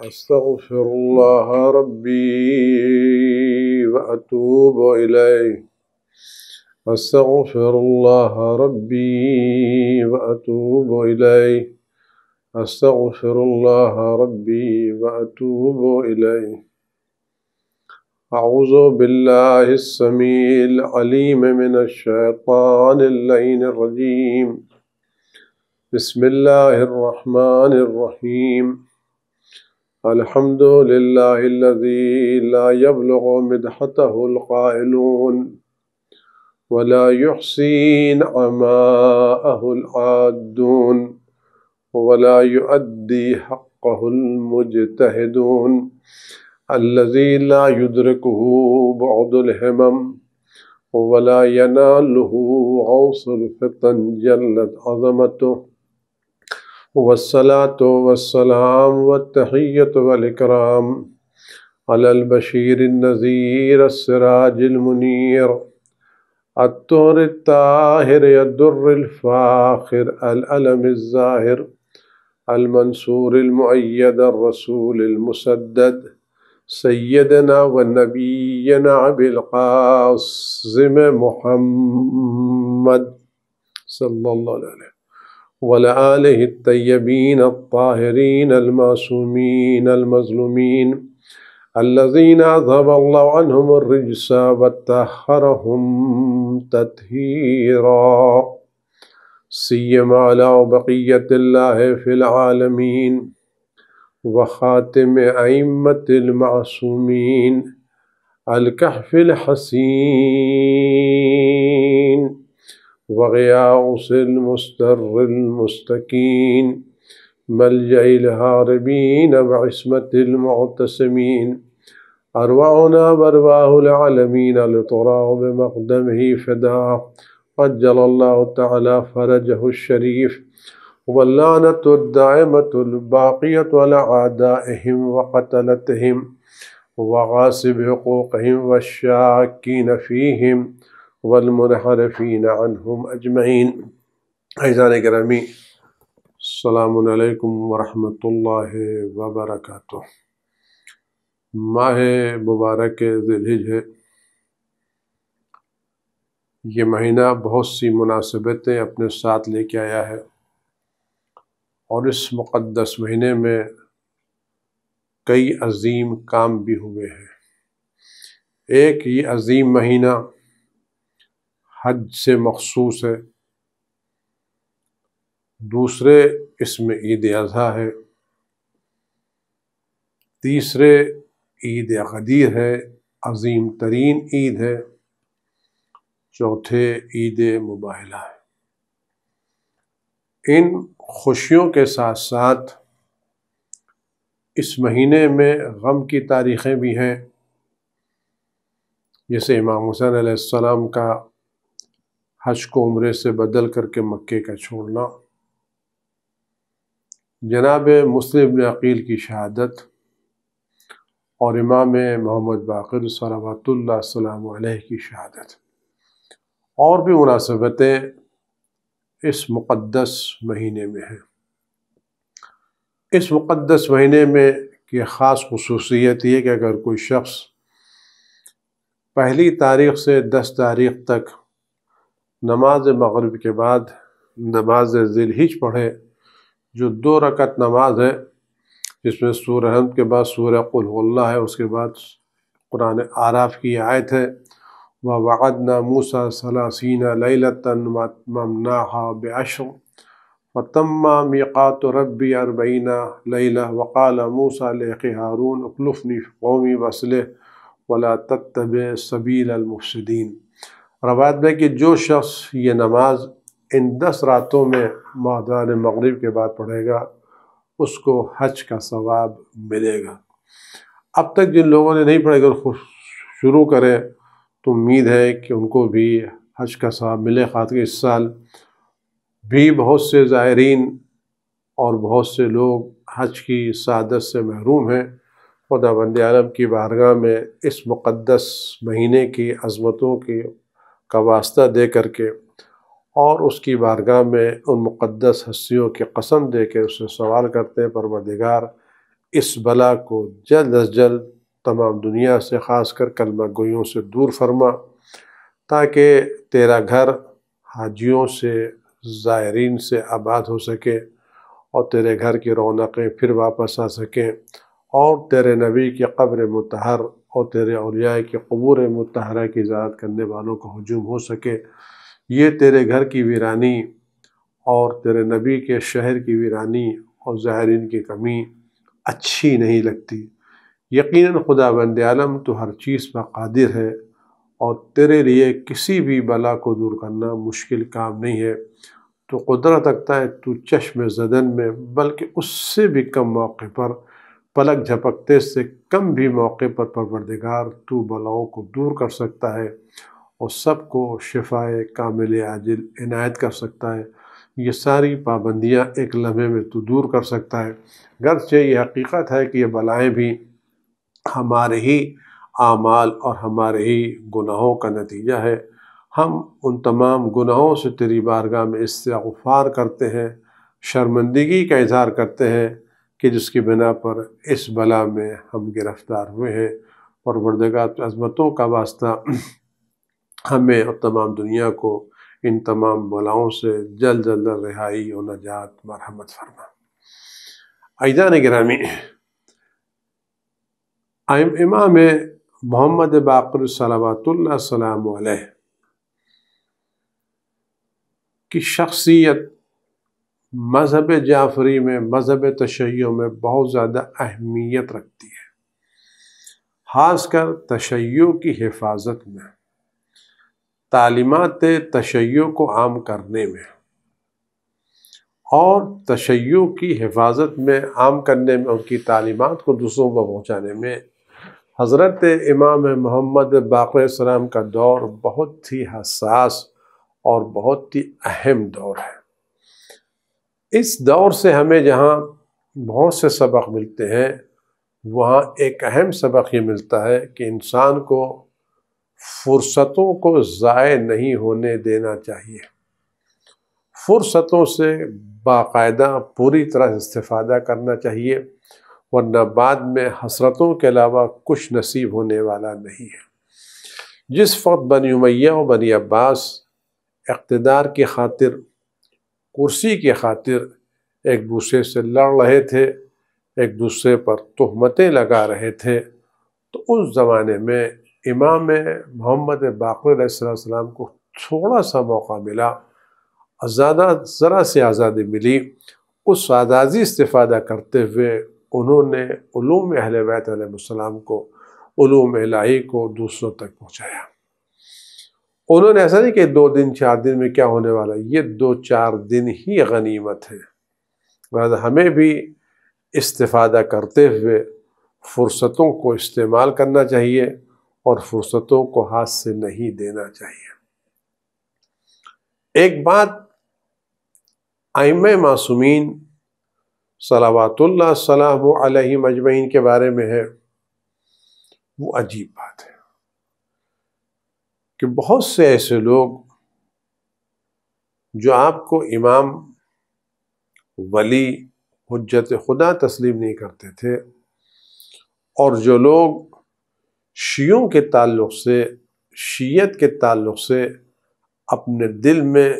أستغفر الله ربي وأتوب إليه أستغفر الله ربي وأتوب إليه أستغفر الله ربي وأتوب إليه أعوذ بالله السميع العليم من الشيطان اللين الرجيم بسم الله الرحمن الرحيم الحمد لله الذي لا يبلغ مدحته القائلون ولا يحسين عماءه العادون ولا يؤدي حقه المجتهدون الذي لا يدركه بعض الهمم ولا يناله غوص الفتن جلت عظمته वसला तो वसलाम व तहयत वलकराम अलल बशीर नज़ीर सराजमनर अतर ताहिर अदुरफ़ाखिर अलम ज़ाहिर अलमनसूरमैद रसूलमसद सैदना व नबीना बिलका महमद सल्ला ولآله الطيبين الطاهرين المعصومين المظلومين الذين أذهب الله عنهم الرجس وتهرهم تطهيرا سيما على بقية الله في العالمين وخاتم أئمة المعصومين الكهف الحسين وغياص المستر المستكين ملجأ الهاربين وعصمة المعتسمين أرواحنا برواه العالمين لطراه بمقدمه فداه اجل الله تعالى فرجه الشريف واللعنة الدائمة الباقية على أعدائهم وقتلتهم وغاصب حقوقهم والشاكين فيهم वलमरफ़ीन अनहम अजमैन ऐज़ान करमी अल्लाम वरहमतुल्लाह वबरक माह मुबारक दिलहिज है ये महीना बहुत सी मुनासिबतें अपने साथ लेके आया है और इस मुक़दस महीने में कई अजीम काम भी हुए हैं एक ये अजीम महीना हज से मखसूस है दूसरे इसमें ईद अजहा है तीसरे ईद गदीर है अजीम तरीन ईद है चौथे ईद मुबाहला है इन खुशियों के साथ साथ इस महीने में गम की तारीखें भी हैं जैसे इमाम हुसैन आसमाम का हज को उम्र से बदल करके मक्के का छोड़ना जनाब मुस्लिम अकील की शहादत और इमाम मोहम्मद बाकर सलाम की शहादत और भी मुनासिबतें इस मुक़दस महीने में हैं इस मुक़दस महीने में कि ख़ास खसूसियत ये कि अगर कोई शख्स पहली तारीख से दस तारीख तक नमाज मगरब के बाद नमाज ज़िलहिज पढ़े जो दो रकत नमाज है जिसमें सूर हम के बाद सूर कुल्ला है उसके बाद कुरान आराफ की आयत है व वाद मूसा सलासीना लतन ममना व वतम्मा मिकात रबी अरबीना लैला वक़ाल मूसा लख हारून अखलफ़नी कौमी वसल वला तब सबील रवायत में कि जो शख्स ये नमाज इन दस रातों में मादान मगरब के बाद पढ़ेगा उसको हज का सवाब मिलेगा अब तक जिन लोगों ने नहीं पढ़ेगा अगर शुरू करें तो उम्मीद है कि उनको भी हज का सवाब मिले खास इस साल भी बहुत से ज़ायरीन और बहुत से लोग हज की सादत से महरूम हैं खुदा बंद आलम की बारगाह में इस मुक़दस महीने की अजमतों की का वास्ता दे करके और उसकी बारगाह में उन मुक़दस हस्तियों की कसम दे के उससे सवाल करते हैं परवदिगार इस बला को जल्द अज जल्द तमाम दुनिया से ख़ास कर कलमा गोयों से दूर फरमा ताकि तेरा घर हाजियों से ज़ायरीन से आबाद हो सके और तेरे घर की रौनकें फिर वापस आ सकें और तेरे नबी की कब्र मतहर और तेरे अलिया के कबूर मतहरा की ज़ात करने वालों का हजूम हो सके ये तेरे घर की वीरानी और तेरे नबी के शहर की वीरानी और ज़ाहरीन की कमी अच्छी नहीं लगती यकीन खुदा बंद आलम तो हर चीज़ पर कादिर है और तेरे लिए किसी भी बला को दूर करना मुश्किल काम नहीं है तो कुदरत रखता है तू चश्म जदन में बल्कि उससे भी कम मौके पर पलक झपकते से कम भी मौके पर परवरदिगार तू बलाओं को दूर कर सकता है और सबको शिफाए कामिल आजिल इनायत कर सकता है ये सारी पाबंदियाँ एक लम्हे में तो दूर कर सकता है गरचे ये हकीकत है कि ये बलाएँ भी हमारे ही आमाल और हमारे ही गुनाहों का नतीजा है हम उन तमाम गुनाहों से तेरी बारगाह में इस्तफ़ार करते हैं शर्मंदगी का इजहार करते हैं कि जिसकी बिना पर इस बला में हम गिरफ्तार हुए हैं और बरदगात अजमतों का वास्ता हमें और तमाम दुनिया को इन तमाम बलाओं से जल्द जल्द रिहाई और नजात मरहमत फरमा अजान ग्रामी इमाम मोहम्मद बाकर सलाम की शख्सियत मज़हब जाफरी में मज़हब तशैयों में बहुत ज़्यादा अहमियत रखती है खासकर तशैयों की हिफाजत में तालीमत तशैयों को आम करने में और तशैयों की हिफाजत में आम करने में उनकी तालीमत को दूसरों को पहुँचाने में हज़रत इमाम मोहम्मद बाक़र का दौर बहुत ही हसास और बहुत ही अहम दौर है इस दौर से हमें जहाँ बहुत से सबक मिलते हैं वहाँ एक अहम सबक ये मिलता है कि इंसान को फुर्सतों को ज़ाय नहीं होने देना चाहिए फुर्सतों से बाकायदा पूरी तरह इस्तेफादा करना चाहिए वरना बाद में हसरतों के अलावा कुछ नसीब होने वाला नहीं है जिस वक्त बनी उमैया और बनी अब्बास इकतदार की खातिर कुर्सी की खातिर एक दूसरे से लड़ रहे थे एक दूसरे पर तहमतें लगा रहे थे तो उस ज़माने में इमाम मोहम्मद बाकर सलाम को थोड़ा सा मौका मिला ज़्यादा ज़रा से आज़ादी मिली उस आज़ादी इस्तादा करते हुए उन्होंने ूम अहल बैत को इलाही को दूसरों तक पहुँचाया उन्होंने ऐसा नहीं कि दो दिन चार दिन में क्या होने वाला ये दो चार दिन ही गनीमत है लिहाजा हमें भी इस्तादा करते हुए फुर्सतों को इस्तेमाल करना चाहिए और फुर्सतों को हाथ से नहीं देना चाहिए एक बात आइम मासूमीन सलावातुल्ला सलाम मजमैन के बारे में है वो अजीब बात है कि बहुत से ऐसे लोग जो आपको इमाम वली हजत खुदा तस्लीम नहीं करते थे और जो लोग शियों के ताल्लुक से शीयत के ताल्लुक से अपने दिल में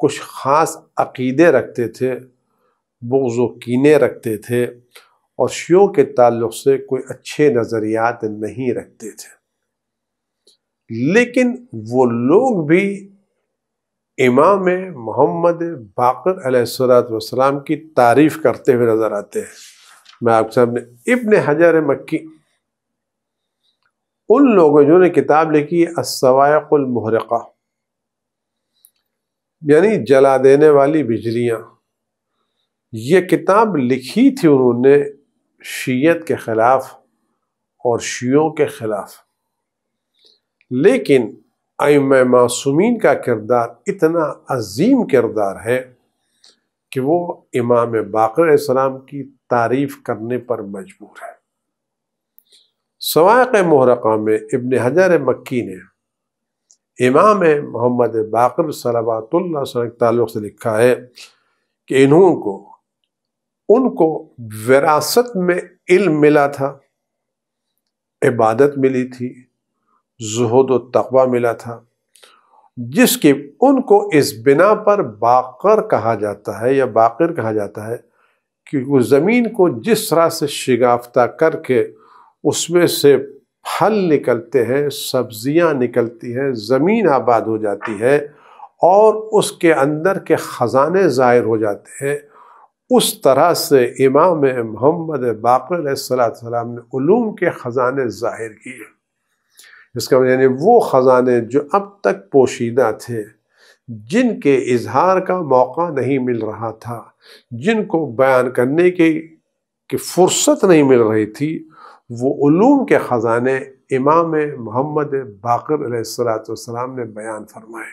कुछ ख़ास अकीदे रखते थे बोज़ो कीने रखते थे और शियों के ताल्लुक से कोई अच्छे नज़रियात नहीं रखते थे लेकिन वो लोग भी इमाम मोहम्मद बाकर सलाम की तारीफ करते हुए नज़र आते हैं मैं आपके सामने इब्न हजर मक्की उन लोगों जिन्होंने किताब लिखी असवायक़ुलमहरक़ा यानी जला देने वाली बिजलियाँ ये किताब लिखी थी उन्होंने शीयत के ख़िलाफ़ और शियों के ख़िलाफ़ लेकिन आम मासूमिन का किरदार इतना अजीम किरदार है कि वो इमाम बाकर इस्लाम की तारीफ करने पर मजबूर है सवाक महरक़ा में इबन हजर मक्की ने इमाम मोहम्मद बाकर सलावतुल्ला से लिखा है कि इन्हों को उनको विरासत में इल्म मिला था इबादत मिली थी जहद तकबा मिला था जिसके उनको इस बिना पर बाकर कहा जाता है या बाकर कहा जाता है कि वो ज़मीन को जिस तरह से शिगाफ्ता करके उसमें से फल निकलते हैं सब्जियां निकलती हैं ज़मीन आबाद हो जाती है और उसके अंदर के ख़जाने ज़ाहिर हो जाते हैं उस तरह से इमाम मोहम्मद बाकर सलाम ने के ख़जाने ज़ाहिर किए इसका मतलब यानी वो ख़जाने जो अब तक पोशीदा थे जिनके इजहार का मौका नहीं मिल रहा था जिनको बयान करने की की फुर्सत नहीं मिल रही थी वो ूम के ख़जाने इमाम मोहम्मद बाकर सलाम ने बयान फरमाए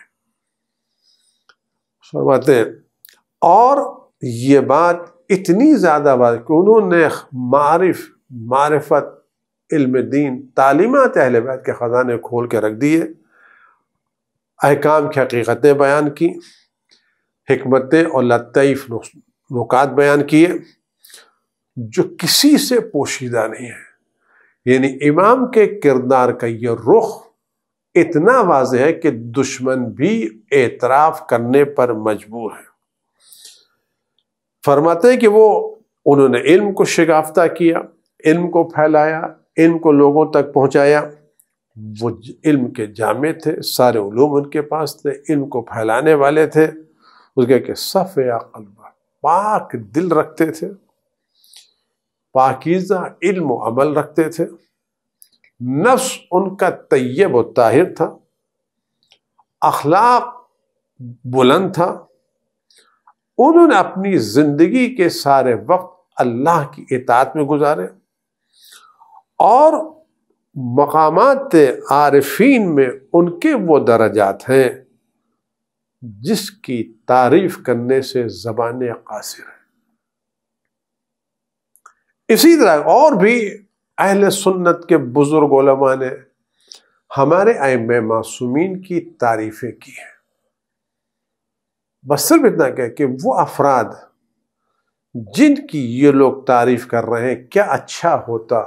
फरमाते हैं और ये बात इतनी ज़्यादा बात कि उन्होंने मारिफ मारफत इल्म दीन तालीमत अहल बैत के ख़जाने खोल के रख दिए अहकाम की हकीकतें बयान की हमतें और लतीफ़ नुकात बयान किए जो किसी से पोशीदा नहीं है यानी इमाम के किरदार का यह रुख इतना वाज है कि दुश्मन भी एतराफ़ करने पर मजबूर है फरमाते हैं कि वो उन्होंने इल्म को शिगाफ्ता किया इल्म को फैलाया इल्म को लोगों तक पहुंचाया वो इल्म के जामे थे सारे उलूम उनके पास थे इल्म को फैलाने वाले थे उसके के सफ़ या पाक दिल रखते थे पाकिज़ा इल्म अमल रखते थे नफ्स उनका तयब व ताहिर था अखलाक बुलंद था उन्होंने अपनी ज़िंदगी के सारे वक्त अल्लाह की इतात में गुजारे और मकाम आरफीन में उनके वो दर्जात हैं जिसकी तारीफ करने से जबान कासिर है इसी तरह और भी अहल सुन्नत के बुजुर्ग उलमा ने हमारे आम मासूमिन की तारीफ़ें की हैं बस सिर्फ इतना कह कि वो अफराद जिनकी ये लोग तारीफ़ कर रहे हैं क्या अच्छा होता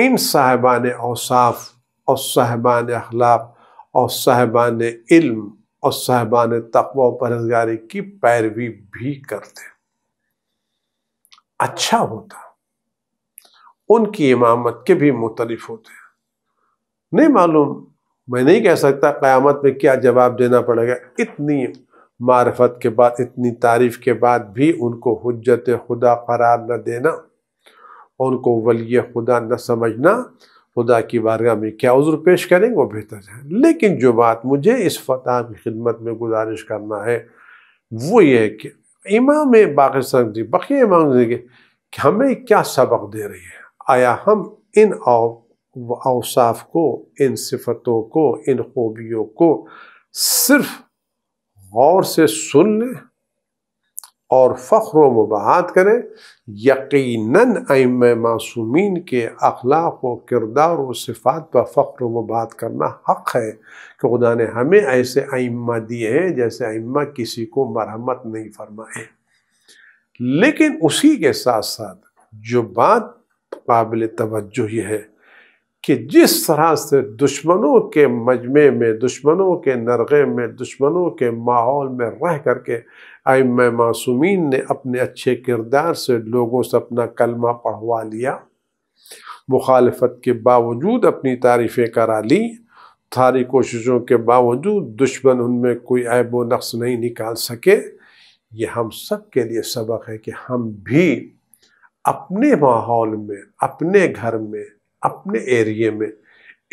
इन साहबान औसाफ और साहबान अखलाक और साहबान इल्म और साहबान तकवा परहेजगारी की पैरवी भी करते अच्छा होता उनकी इमामत के भी मुख्तलिफ होते हैं नहीं मालूम मैं नहीं कह सकता क़यामत में क्या जवाब देना पड़ेगा इतनी मारफत के बाद इतनी तारीफ के बाद भी उनको हजत खुदा करार न देना और उनको वलिय खुदा न समझना खुदा की बारगाह में क्या उज्र पेश करेंगे वो बेहतर है लेकिन जो बात मुझे इस फतह की खिदमत में गुजारिश करना है वो ये है कि इमाम पाकिस्तान जी बकिया इमाम जी के हमें क्या सबक दे रही है आया हम इन अवसाफ को इन सिफतों को इन खूबियों को सिर्फ गौर से सुन लें और फ़ख्र मुबाहत करें यकीनन अम मासूमीन के अखलाक व किरदार व सिफात पर फ़ख्र मुबात करना हक़ है कि खुदा ने हमें ऐसे अम्मा दिए हैं जैसे अम्मा किसी को मरहमत नहीं फरमाए लेकिन उसी के साथ साथ जो बात काबिल तवज्जो ये है कि जिस तरह से दुश्मनों के मजमे में दुश्मनों के नरगे में दुश्मनों के माहौल में रह करके आयम मासूमिन ने अपने अच्छे किरदार से लोगों से अपना कलमा पढ़वा लिया मुखालफत के बावजूद अपनी तारीफ़ें करा ली सारी कोशिशों के बावजूद दुश्मन उनमें कोई ऐब नक्श नक्स नहीं निकाल सके ये हम सब के लिए सबक है कि हम भी अपने माहौल में अपने घर में अपने एरिए में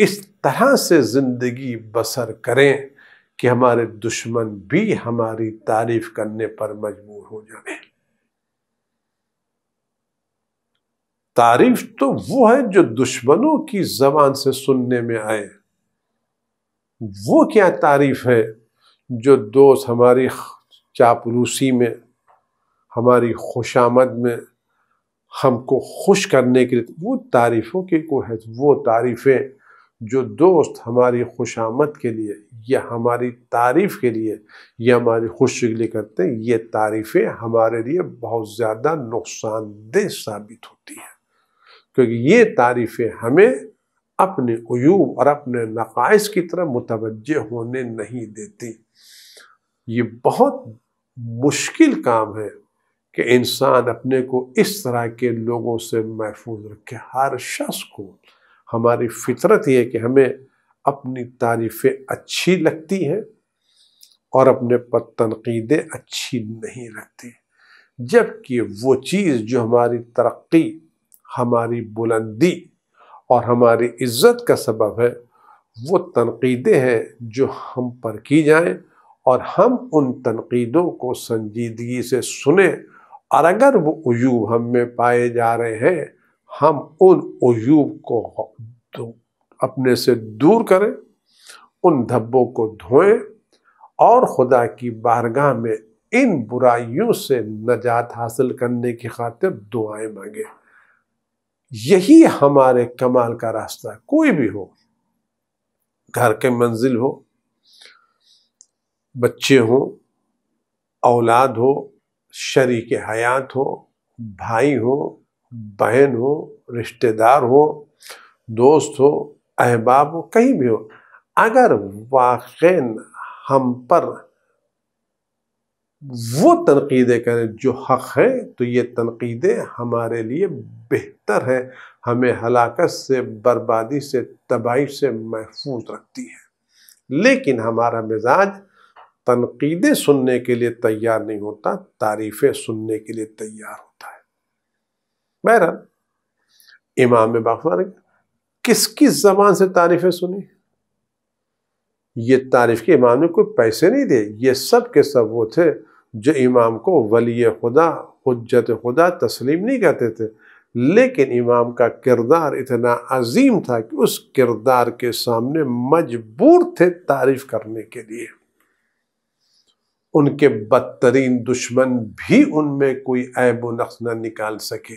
इस तरह से ज़िंदगी बसर करें कि हमारे दुश्मन भी हमारी तारीफ करने पर मजबूर हो जाए तारीफ तो वो है जो दुश्मनों की जबान से सुनने में आए वो क्या तारीफ है जो दोस्त हमारी चापलूसी में हमारी खुशामद में हमको खुश करने के लिए वो तारीफ़ों के को है तो वो तारीफ़ें जो दोस्त हमारी खुशामद के लिए या हमारी तारीफ़ के लिए या हमारी खुशी के लिए करते हैं ये तारीफ़ें हमारे लिए बहुत ज़्यादा नुकसानदेह साबित होती हैं क्योंकि ये तारीफ़ें हमें अपने अयूब और अपने नकाइस की तरह मुतवज होने नहीं देती ये बहुत मुश्किल काम है कि इंसान अपने को इस तरह के लोगों से महफूज रखे हर शख्स को हमारी फितरत ये कि हमें अपनी तारीफ़ें अच्छी लगती हैं और अपने पर तनकीदें अच्छी नहीं लगती जबकि वो चीज़ जो हमारी तरक्की हमारी बुलंदी और हमारी इज्जत का सबब है वो तनकीदें हैं जो हम पर की जाएं और हम उन तनकीदों को संजीदगी से सुने और अगर वो उयूब हम में पाए जा रहे हैं हम उन उयूब को अपने से दूर करें उन धब्बों को धोएं और खुदा की बारगाह में इन बुराइयों से नजात हासिल करने की खातिर दुआएं मांगे यही हमारे कमाल का रास्ता है कोई भी हो घर के मंजिल हो बच्चे हो औलाद हो शरीक हयात हो भाई हो बहन हो रिश्तेदार हो दोस्त हो अहबाब हो कहीं भी हो अगर वाक़ हम पर वो तनकीदें करें जो हक़ हैं तो ये तनकीदें हमारे लिए बेहतर है हमें हलाकत से बर्बादी से तबाही से महफूज रखती है लेकिन हमारा मिजाज तनकीदें सुनने के लिए तैयार नहीं होता तारीफ़ें सुनने के लिए तैयार होता है बहरहाल इमाम किस किस जबान से तारीफ़ें सुनी ये तारीफ के इमाम ने कोई पैसे नहीं दिए ये सब के सब वो थे जो इमाम को वली खुदा हजत खुदा तस्लीम नहीं कहते थे लेकिन इमाम का किरदार इतना अजीम था कि उस किरदार के सामने मजबूर थे तारीफ करने के लिए उनके बदतरीन दुश्मन भी उनमें कोई ऐब व नक्स न निकाल सके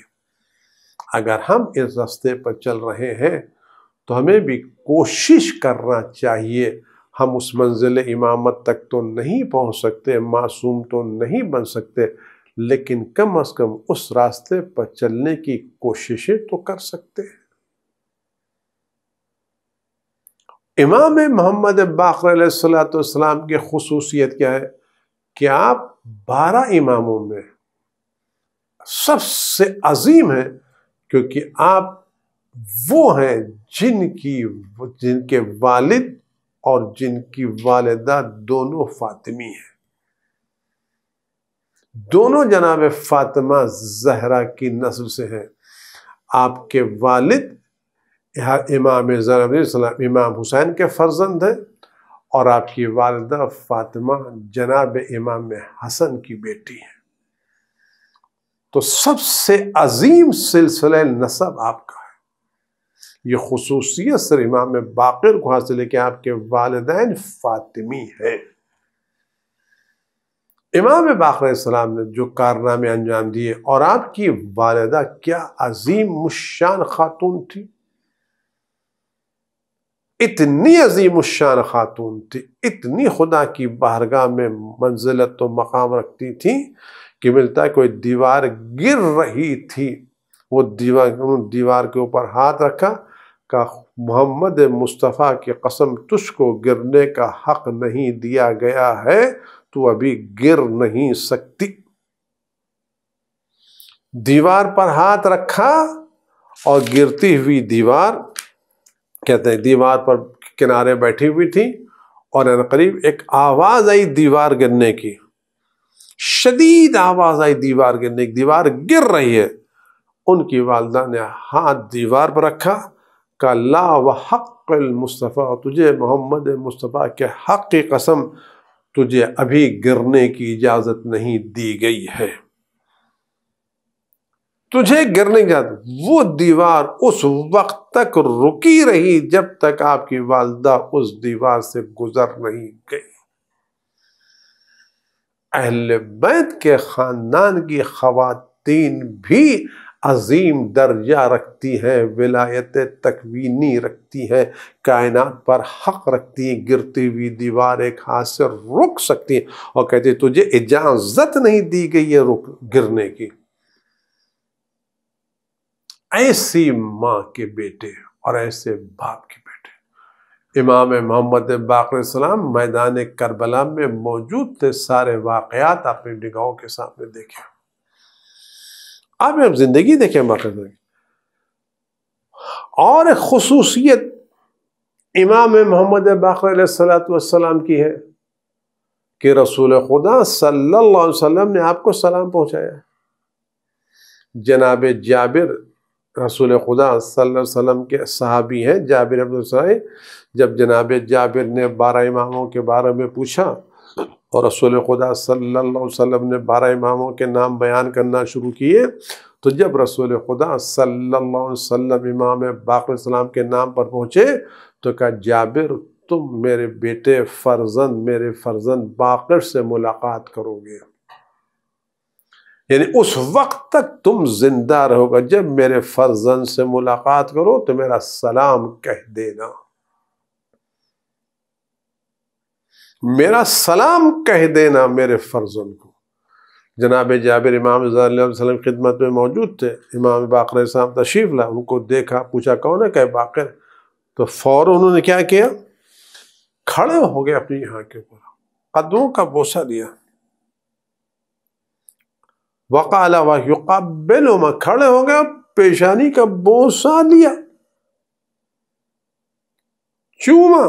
अगर हम इस रास्ते पर चल रहे हैं तो हमें भी कोशिश करना चाहिए हम उस मंजिल इमामत तक तो नहीं पहुंच सकते मासूम तो नहीं बन सकते लेकिन कम अज कम उस रास्ते पर चलने की कोशिशें तो कर सकते हैं इमाम मोहम्मद बाकर सलाम की खसूसियत क्या है कि आप बारह इमामों में सबसे अजीम हैं क्योंकि आप वो हैं जिनकी जिनके वालिद और जिनकी वालदा दोनों फातिमी हैं दोनों जनाब फातिमा जहरा की नस्ल से हैं आपके वालिद इमाम इमाम हुसैन के फर्जंद हैं और आपकी वालदा फातिमा जनाब इमाम हसन की बेटी हैं तो सबसे अजीम सिलसिला नसब आपका है ये खसूसियत सर इमाम बाकर को हासिल है कि आपके वालदे फातिमी हैं इमाम बाकर ने जो कारनामे अंजाम दिए और आपकी वालदा क्या अजीम मुशान खातून थी इतनी अजीम शान खातून थी इतनी खुदा की बहरगाह में मंजिलत तो मकाम रखती थी कि मिलता है कोई दीवार गिर रही थी वो दीवार दीवार के ऊपर हाथ रखा का मोहम्मद मुस्तफ़ा की कसम तुझको गिरने का हक नहीं दिया गया है तू अभी गिर नहीं सकती दीवार पर हाथ रखा और गिरती हुई दीवार कहते हैं दीवार पर किनारे बैठी हुई थी और करीब एक आवाज़ आई दीवार गिरने की शदीद आवाज़ आई दीवार गिरने की दीवार गिर रही है उनकी वालदा ने हाथ दीवार पर रखा का ला व हक मुस्तफ़ा तुझे मोहम्मद मुस्तफ़ा के हक की कसम तुझे अभी गिरने की इजाज़त नहीं दी गई है तुझे गिर नहीं जाती वो दीवार उस वक्त तक रुकी रही जब तक आपकी वालदा उस दीवार से गुजर नहीं गई अहल बैत के ख़ानदान की खातन भी अजीम दर्जा रखती हैं विलायत तकवीनी रखती हैं कायनात पर हक रखती हैं गिरती हुई दीवार एक हाथ से रुक सकती हैं और कहती तुझे इजाज़त नहीं दी गई है रुक गिरने की ऐसी माँ के बेटे और ऐसे बाप के बेटे इमाम मोहम्मद बाकर मैदान करबला में मौजूद थे सारे वाकयात अपनी निगाहों के सामने देखे अब आप ज़िंदगी देखें बाकर और खसूसियत इमाम मोहम्मद बाकर सलाम की है कि रसूल खुदा सल्लल्लाहु अलैहि वसल्लम ने आपको सलाम पहुंचाया जनाब जाबिर रसूल खुदा वसम के सहाबी हैं जाबिर अब्दुलसाई जब जनाब जाबिर ने बारह इमामों के बारे में पूछा और रसूल खुदा सल्लल्लाहु अलैहि वसल्लम ने बारह इमामों के नाम बयान करना शुरू किए तो जब रसूल खुदा सल्लल्लाहु अलैहि वसल्लम इमाम बाकर के नाम पर पहुँचे तो कहा जाबिर तुम मेरे बेटे फर्जंद मेरे फर्जंद बाकर से मुलाकात करोगे यानी उस वक्त तक तुम जिंदा रहोगा जब मेरे फर्जन से मुलाकात करो तो मेरा सलाम कह देना मेरा सलाम कह देना मेरे फर्जन को जनाब जाबिर इमाम वसल्लम खिदमत में मौजूद थे इमाम बाकर साहब तशीफ ला उनको देखा पूछा कौन है कह बाकर तो फ़ौर उन्होंने क्या किया खड़े हो गए अपनी यहाँ के ऊपर कदमों का बोसा लिया वकाल वक़बिल खड़े हो गए पेशानी का बोसा लिया चूमा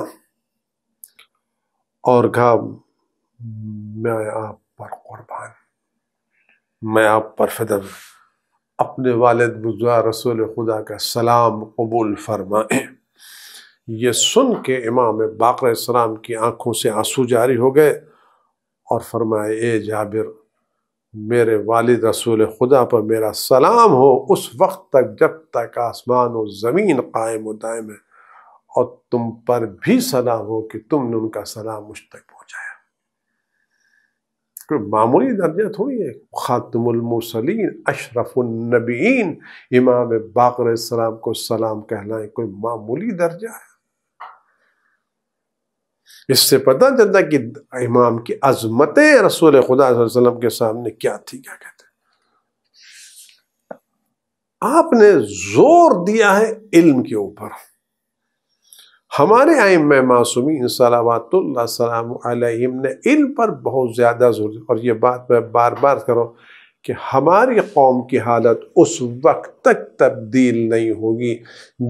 और कहा मैं आप पर कुर्बान मैं आप पर फिदर अपने वालद बुजुआ रसूल खुदा का सलाम कबूल फरमाए ये सुन के इमाम बाकर इस्लाम की आंखों से आंसू जारी हो गए और फरमाए ए जाबिर मेरे वालिद रसूल खुदा पर मेरा सलाम हो उस वक्त तक जब तक आसमान और ज़मीन कायम और दायम है और तुम पर भी सलाम हो कि तुमने उनका सलाम मुझ तक पहुँचाया कोई मामूली दर्जा थोड़ी है ख़ातमसलिन अशरफुलनबीन इमाम बाकर सलाम को सलाम कहलाएं कोई मामूली दर्जा है इससे पता चलता कि इमाम की अजमत रसूल खुदा वसल्लम के सामने क्या थी क्या कहते आपने जोर दिया है इल्म के ऊपर हमारे आयम मासूमी सलाम ने इल्म पर बहुत ज़्यादा जोर दिया और ये बात मैं बार बार करूँ कि हमारी कौम की हालत उस वक्त तक तब्दील नहीं होगी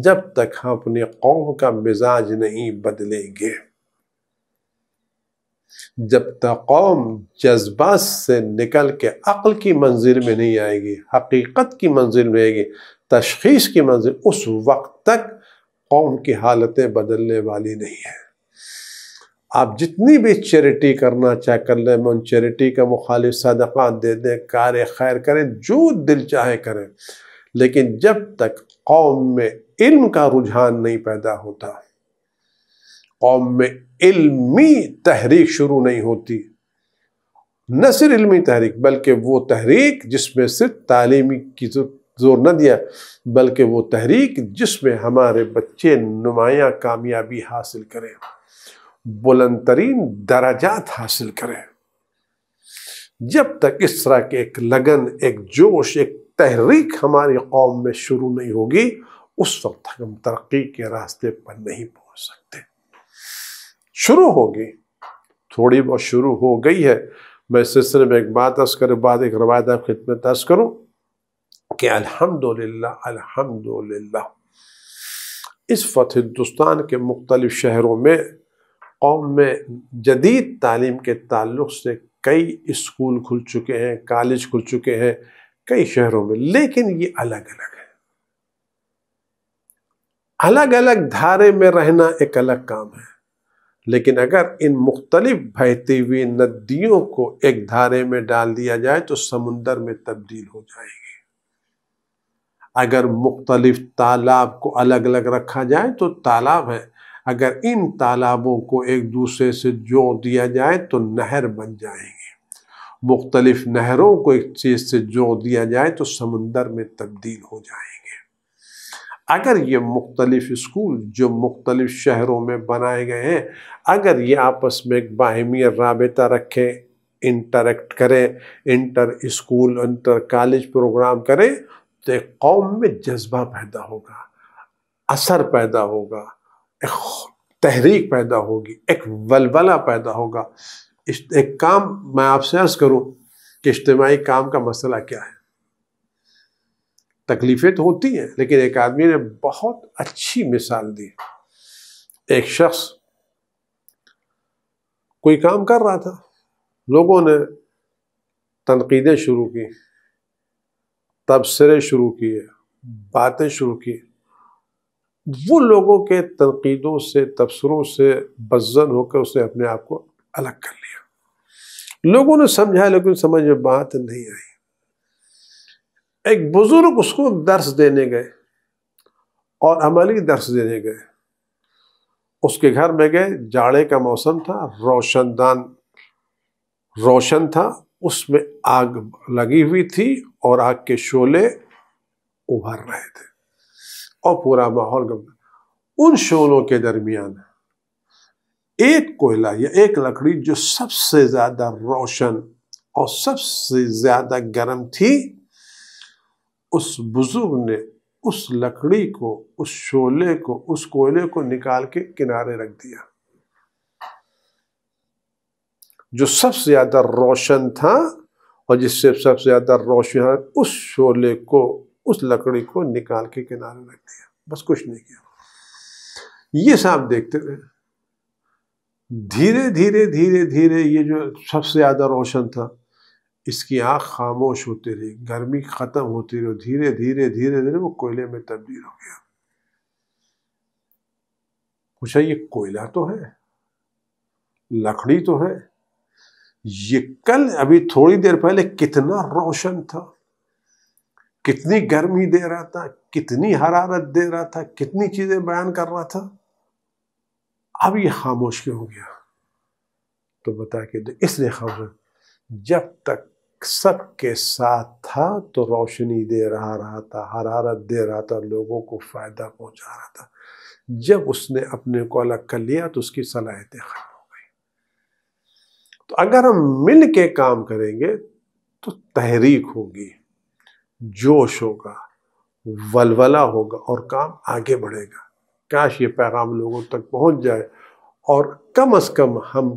जब तक हम अपने कौम का मिजाज नहीं बदलेंगे जब तक कौम जज्बात से निकल के अक्ल की मंजिल में नहीं आएगी हकीकत की मंजिल में आएगी तशखीस की मंजिल उस वक्त तक कौम की हालतें बदलने वाली नहीं है आप जितनी भी चैरिटी करना चाहे कर लें मैं उन चैरिटी का मुखालिफ सदक़ात दे दें कार खैर करें जो दिल चाहे करें लेकिन जब तक कौम में इल्म का रुझान नहीं पैदा होता कौम में इल्मी तहरीक शुरू नहीं होती न सिर्फ इल्मी तहरीक बल्कि वो तहरीक जिसमें सिर्फ तालीमी की तो जोर न दिया बल्कि वो तहरीक जिसमें हमारे बच्चे नुमाया कामयाबी हासिल करें बुलंद तरीन दराजात हासिल करें जब तक इस तरह के एक लगन एक जोश एक तहरीक हमारी कौम में शुरू नहीं होगी उस वक्त हम तरक्की के रास्ते पर नहीं पहुंच सकते शुरू होगी थोड़ी बहुत शुरू हो गई है मैं सिलसिले में एक बात अर्ज करूँ बाद एक रवायत आप खिदमत अर्ज करूँ कि अल्हम्दुलिल्लाह अल्हम्दुलिल्लाह इस फत हिंदुस्तान के मुख्तलिफ शहरों में कौम में जदीद तालीम के ताल्लुक से कई स्कूल खुल चुके हैं कॉलेज खुल चुके हैं कई शहरों में लेकिन ये अलग अलग है अलग अलग धारे में रहना एक अलग काम है लेकिन अगर इन मुख्तलिफ बहती हुई नदियों को एक धारे में डाल दिया जाए तो समुंदर में तब्दील हो जाएगी अगर मुख्तलिफ तालाब को अलग अलग रखा जाए तो तालाब है अगर इन तालाबों को एक दूसरे से जोड़ दिया जाए तो नहर बन जाएंगे मुख्तलिफ नहरों को एक चीज़ से जोड़ दिया जाए तो समुंदर में तब्दील हो जाएंगे अगर ये मुख्तलिफ स्कूल जो मुख्तलिफ शहरों में बनाए गए हैं अगर ये आपस में एक बाहमी रबता रखें इंटरेक्ट करें inter school inter college program करें तो एक कौम में जज्बा पैदा होगा असर पैदा होगा एक तहरीक पैदा होगी एक वलवला पैदा होगा एक काम मैं आपसे अर्ज करूं कि इज्तमाही काम का मसला क्या है तकलीफ़ें तो होती हैं लेकिन एक आदमी ने बहुत अच्छी मिसाल दी एक शख्स कोई काम कर रहा था लोगों ने तनकीदें शुरू की तबसरे शुरू किए बातें शुरू की वो लोगों के तनकीदों से तबसरों से बजन होकर उसने अपने आप को अलग कर लिया लोगों ने समझा लेकिन समझ में बात नहीं आई एक बुजुर्ग उसको दर्श देने गए और अमली दर्श देने गए उसके घर में गए जाड़े का मौसम था रोशनदान रोशन था उसमें आग लगी हुई थी और आग के शोले उभर रहे थे और पूरा माहौल गम उन शोलों के दरमियान एक कोयला या एक लकड़ी जो सबसे ज्यादा रोशन और सबसे ज्यादा गर्म थी उस बुजुर्ग ने उस लकड़ी को उस शोले को उस कोयले को निकाल के किनारे रख दिया जो सबसे ज्यादा रोशन था और जिससे सबसे ज्यादा रोशन उस शोले को उस लकड़ी को निकाल के किनारे रख दिया बस कुछ नहीं किया ये साहब देखते रहे धीरे धीरे धीरे धीरे ये जो सबसे ज्यादा रोशन था इसकी आँख खामोश होती रही गर्मी ख़त्म होती रही धीरे धीरे धीरे धीरे वो कोयले में तब्दील हो गया पूछा ये कोयला तो है लकड़ी तो है ये कल अभी थोड़ी देर पहले कितना रोशन था कितनी गर्मी दे रहा था कितनी हरारत दे रहा था कितनी चीज़ें बयान कर रहा था अब ये खामोश क्यों हो गया तो बता के दो इसलिए खामोश जब तक सबके साथ था तो रोशनी दे रहा रहा था हरारत दे रहा था लोगों को फ़ायदा पहुंचा रहा था जब उसने अपने को अलग कर लिया तो उसकी सलाहियतें ख़त्म हो गई तो अगर हम मिल के काम करेंगे तो तहरीक होगी जोश होगा वलवला होगा और काम आगे बढ़ेगा काश ये पैगाम लोगों तक पहुंच जाए और कम अज़ कम हम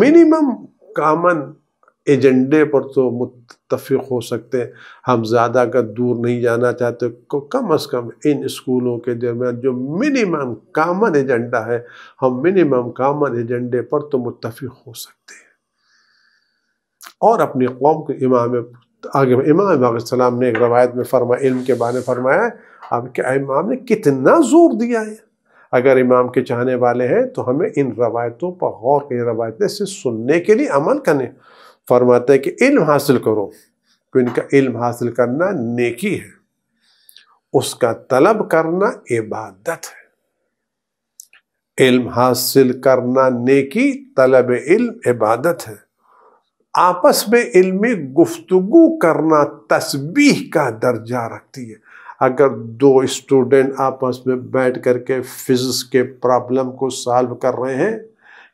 मिनिमम कामन एजेंडे पर तो मुतफिक हो सकते हैं हम ज़्यादा का दूर नहीं जाना चाहते को कम अज़ कम इन स्कूलों के दरमियान जो मिनिमम कामन एजेंडा है हम मिनिमम कामन एजेंडे पर तो मुतफिक हो सकते हैं और अपनी कौम को इमाम आगे इमाम सलाम ने एक रवायत में फरमा इल्म के बारे में फरमाया अब क्या इमाम ने कितना जोर दिया है अगर इमाम के चाहने वाले हैं तो हमें इन रवायतों पर गौर की रवायतें से सुनने के लिए अमल करने फरमाते हैं कि इल्म हासिल करो क्योंकि तो इनका इल्म हासिल करना नेकी है उसका तलब करना इबादत है इल्म हासिल करना नेकी तलब इल्म इबादत है आपस में इल्मी गुफ्तगु करना तस्बीह का दर्जा रखती है अगर दो स्टूडेंट आपस में बैठ करके फिज़िक्स के प्रॉब्लम को सॉल्व कर रहे हैं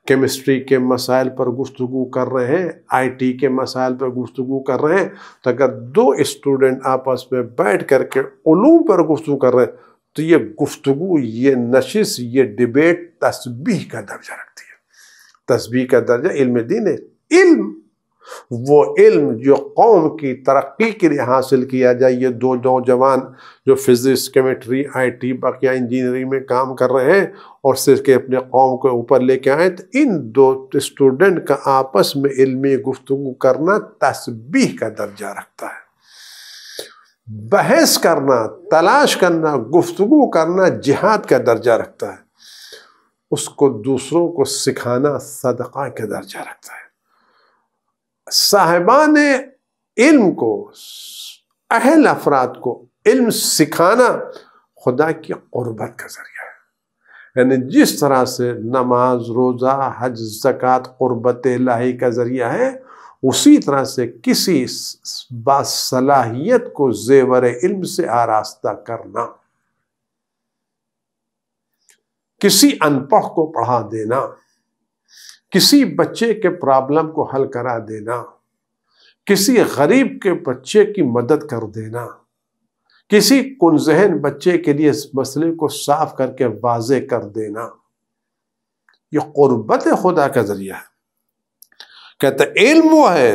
केमिस्ट्री के मसाइल पर गुफ्तु कर रहे हैं आईटी के मसाइल पर गुफ्तु कर रहे हैं तो अगर दो स्टूडेंट आपस में बैठ कर के ूम पर गुफ्तु कर रहे हैं तो ये गुफ्तु ये नशिश ये डिबेट तस्बी का दर्जा रखती है तस्बी का दर्जा इल्म दीन है इल्म वो इल्म जो कौम की तरक्की के लिए हासिल किया जाए ये दो नौजवान जो फिज़िक्स केमिट्री आईटी बाकिया इंजीनियरिंग में काम कर रहे हैं और सिर्फ के अपने कौम को ऊपर लेके आए तो इन दो स्टूडेंट का आपस में इल्मी गुफ्तु करना तस्बीह का दर्जा रखता है बहस करना तलाश करना गुफ्तु करना जिहाद का दर्जा रखता है उसको दूसरों को सिखाना सदका का दर्जा रखता है साहिबान इल्म को अहल अफराद को इल्म सिखाना खुदा की गुरबत का ज़रिया है यानी जिस तरह से नमाज रोज़ा हज जक़ात गुरबत लाही का ज़रिया है उसी तरह से किसी बासलाहियत को जेवर इल्म से आरास्ता करना किसी अनपढ़ को पढ़ा देना किसी बच्चे के प्रॉब्लम को हल करा देना किसी गरीब के बच्चे की मदद कर देना किसी कुनजहन बच्चे के लिए इस मसले को साफ करके वाजे कर देना यह कुर्बत खुदा का जरिया है कहते इल्म वो है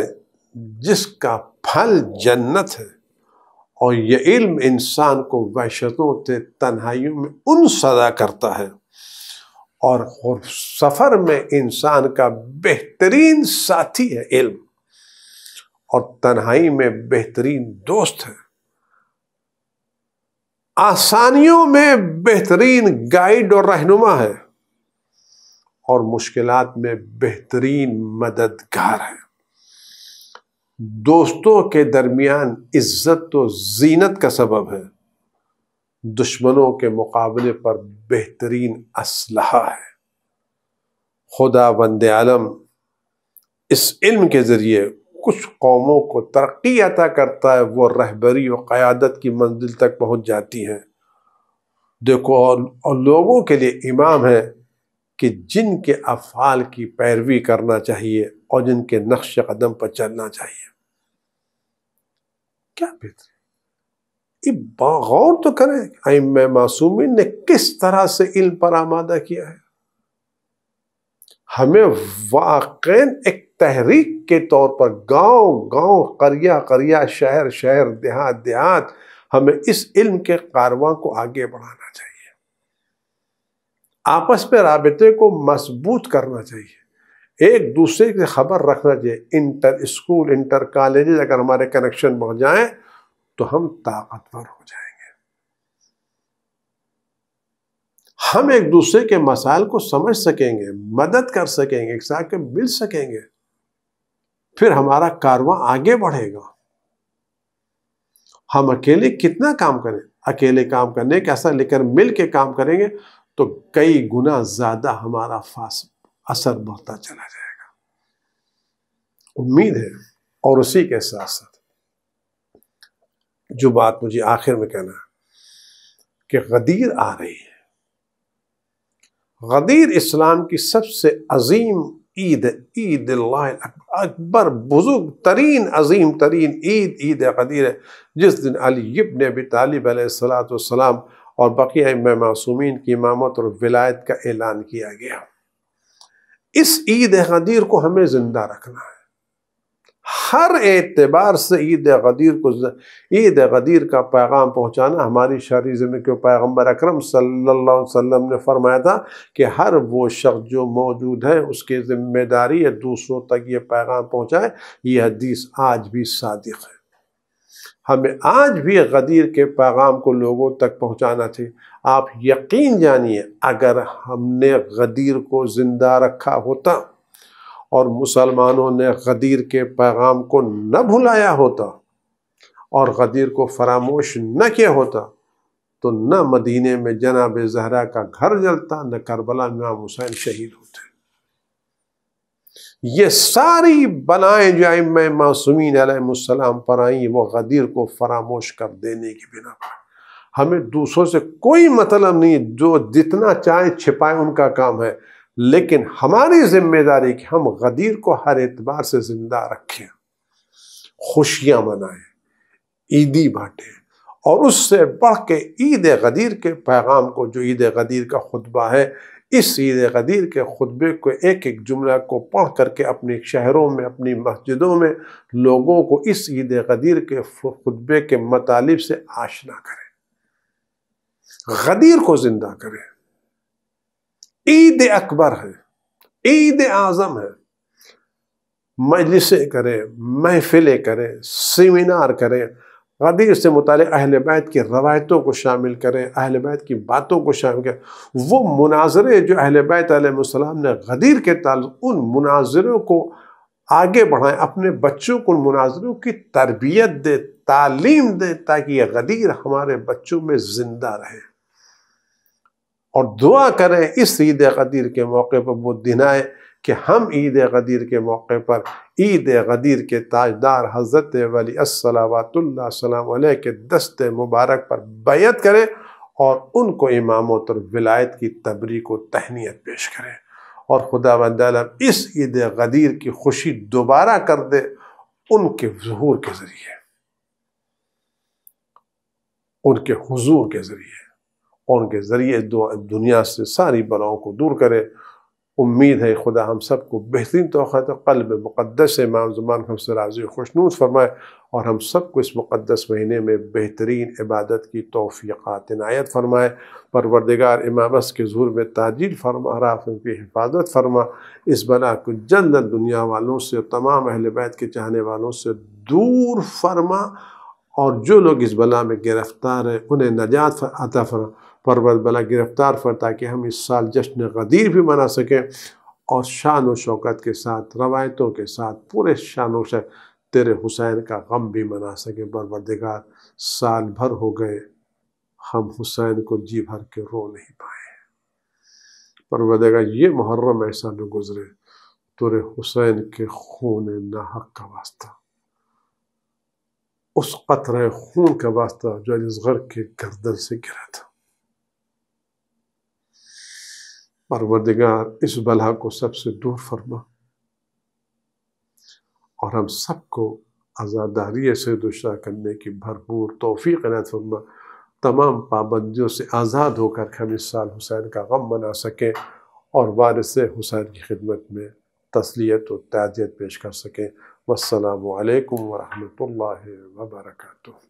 जिसका फल जन्नत है और यह इल्म इंसान को वहशतों से तन्हाइयों में उन सदा करता है और सफ़र में इंसान का बेहतरीन साथी है इल्म और तन्हाई में बेहतरीन दोस्त है आसानियों में बेहतरीन गाइड और रहनुमा है और मुश्किलात में बेहतरीन मददगार है दोस्तों के दरमियान इज्जत तो जीनत का सबब है दुश्मनों के मुकाबले पर बेहतरीन असलहा है खुदा बंद आलम इस इल्म के ज़रिए कुछ कौमों को तरक्की अता करता है वो रहबरी और क़्यादत की मंजिल तक पहुँच जाती हैं देखो और, लोगों के लिए इमाम है कि जिनके अफ़ाल की पैरवी करना चाहिए और जिनके नक्श कदम पर चलना चाहिए क्या बेहतरीन कि गौर तो करें अम मासूमिन ने किस तरह से इल्म पर आमादा किया है हमें वाक एक तहरीक के तौर पर गांव गांव करिया करिया शहर शहर देहात देहात हमें इस इल्म के कारवा को आगे बढ़ाना चाहिए आपस में रबते को मजबूत करना चाहिए एक दूसरे से खबर रखना चाहिए इंटर स्कूल इंटर कॉलेज अगर हमारे कनेक्शन बढ़ जाए तो हम ताकतवर हो जाएंगे हम एक दूसरे के मसाइल को समझ सकेंगे मदद कर सकेंगे एक साथ मिल सकेंगे फिर हमारा कारवा आगे बढ़ेगा हम अकेले कितना काम करें अकेले काम करने कैसा लेकर मिल के काम करेंगे तो कई गुना ज्यादा हमारा फास असर बढ़ता चला जाएगा उम्मीद है और उसी के साथ साथ जो बात मुझे आखिर में कहना कि गदीर आ रही है गदीर इस्लाम की सबसे अजीम ईद ईद अकबर बुजुर्ग तरीन अजीम तरीन ईद ईद गदीर है जिस दिन अली इब्न अबी तालिब सलाम और बकिया मासूमिन की इमामत और विलायत का ऐलान किया गया इस ईद गदीर को हमें ज़िंदा रखना है हर एतबार से ईद गदीर को ईद गदीर का पैगाम पहुँचाना हमारी शहरी ज़िम्मे के पैगम्बर अक्रम सल्लल्लाहु ने फरमाया था कि हर वो शख्स जो मौजूद है उसके ज़िम्मेदारी है दूसरों तक ये पैगाम पहुँचाए ये हदीस आज भी सादिक है हमें आज भी गदीर के पैगाम को लोगों तक पहुँचाना थे आप यकीन जानिए अगर हमने गदीर को ज़िंदा रखा होता और मुसलमानों ने गदीर के पैगाम को न भुलाया होता और गदीर को फरामोश न किया होता तो न मदीने में जनाब जहरा का घर जलता न करबला में इमाम हुसैन शहीद होते ये सारी बनाएं जो इम मासूमिन आलम पर आई वो गदीर को फरामोश कर देने की बिना पर हमें दूसरों से कोई मतलब नहीं जो जितना चाहे छिपाए उनका काम है लेकिन हमारी जिम्मेदारी कि हम गदीर को हर एतबार से जिंदा रखें खुशियां मनाएं ईदी बांटें और उससे बढ़ के ईद गदीर के पैगाम को जो ईद गदीर का खुतबा है इस ईद गदीर के खुतबे को एक एक जुमला को पढ़ करके अपने शहरों में अपनी मस्जिदों में लोगों को इस ईद गदीर के खुतबे के मतालिब से आशना करें गदीर को ज़िंदा करें ईद अकबर है ईद आज़म है मजलिसें करें महफिलें करें सेमिनार करें गदीर से मुतल अहल बैत की रवायतों को शामिल करें अहल बैत की बातों को शामिल करें वो मुनाजरे जो अहल बैत आलम ने गदीर के तल उन मुनाजरों को आगे बढ़ाएं अपने बच्चों को उन मुनाजरों की तरबियत दें तालीम दें ताकि ये गदीर हमारे बच्चों में ज़िंदा रहे और दुआ करें इस ईद गदीर के मौके पर वो दिन आए कि हम ईद गदीर के मौके पर ईद गदीर के ताजदार हज़रत वली असलवातल्लाम के दस्त मुबारक पर बैत करें और उनको इमामत और विलायत की तबरीक को तहनीत पेश करें और खुदा वंदम इस ईद गदीर की खुशी दोबारा कर दे उनके जहूर के ज़रिए उनके हजूर के ज़रिए और उनके ज़रिए दुनिया से सारी बलाओं को दूर करे उम्मीद है खुदा हम सबको बेहतरीन तो कल में मुक़दस इमाम ज़ुमान हम से राज़ी खुशनूद फरमाए और हम सबको इस मुक़दस महीने में बेहतरीन इबादत की तोफ़ीक़ात इनायत फरमाए परवरदिगार इमामस के जूर में ताजील फरमा राफ की हिफाजत फरमा इस बला को जल्द दुनिया वालों से तमाम अहल बैत के चाहने वालों से दूर फरमा और जो लोग इस बला में गिरफ़्तार हैं उन्हें नजात अता फरमा परवत बला गिरफ्तार फरता कि हम इस साल जश्न गदीर भी मना सकें और शान व शौकत के साथ रवायतों के साथ पूरे शान से तेरे हुसैन का गम भी मना सकें परवरदिगार साल भर हो गए हम हुसैन को जी भर के रो नहीं पाए परवरदिगार ये मुहर्रम ऐसा न गुजरे तुरे हुसैन के खून नाहक का वास्ता उस कतरे खून का वास्ता जो अलीसगर के गर्दन से गिरा था परवरदिगार इस बला को सबसे दूर फरमा और हम सबको आज़ादारी से दुशा करने की भरपूर तोफ़ी कनात फरमा तमाम पाबंदियों से आज़ाद होकर हम इस साल हुसैन का गम मना सकें और वारिस हुसैन की खिदमत में तसलीत और ताजियत पेश कर सकें वालकम वरहमल वर्का